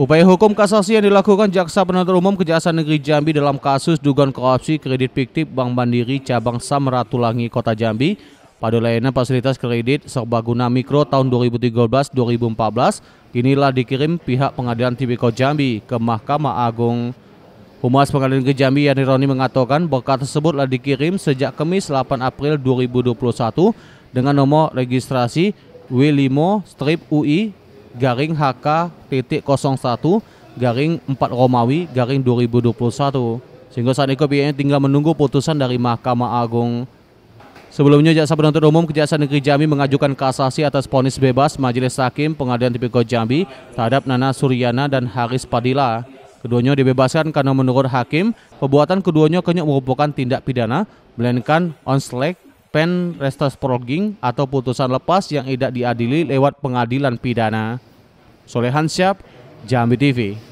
Upaya hukum kasasi yang dilakukan Jaksa Penuntut Umum Kejaksaan Negeri Jambi dalam kasus dugaan korupsi kredit fiktif Bank Mandiri Cabang Samratulangi Kota Jambi pada layanan fasilitas kredit serbaguna mikro tahun 2013-2014 inilah dikirim pihak pengadilan Tipikor Jambi ke Mahkamah Agung. Humas Pengadilan Negeri Jambi Yani Roni mengatakan berkas telah dikirim sejak Kamis 8 April 2021 dengan nomor registrasi W5 strip UI garing HK titik 01 garing 4 Romawi garing 2021 sehingga saat ini pihaknya tinggal menunggu putusan dari Mahkamah Agung Sebelumnya Jaksa Penuntut Umum Kejaksaan Negeri Jambi mengajukan kasasi atas ponis bebas Majelis Hakim Pengadilan Tipikor Jambi terhadap Nana Suryana dan Haris Padilla. Keduanya dibebaskan karena menurut hakim, perbuatan keduanya hanya merupakan tindak pidana, melainkan onslaught suspend restas proging atau putusan lepas yang tidak diadili lewat pengadilan pidana. Solehan Syap, Jambi TV.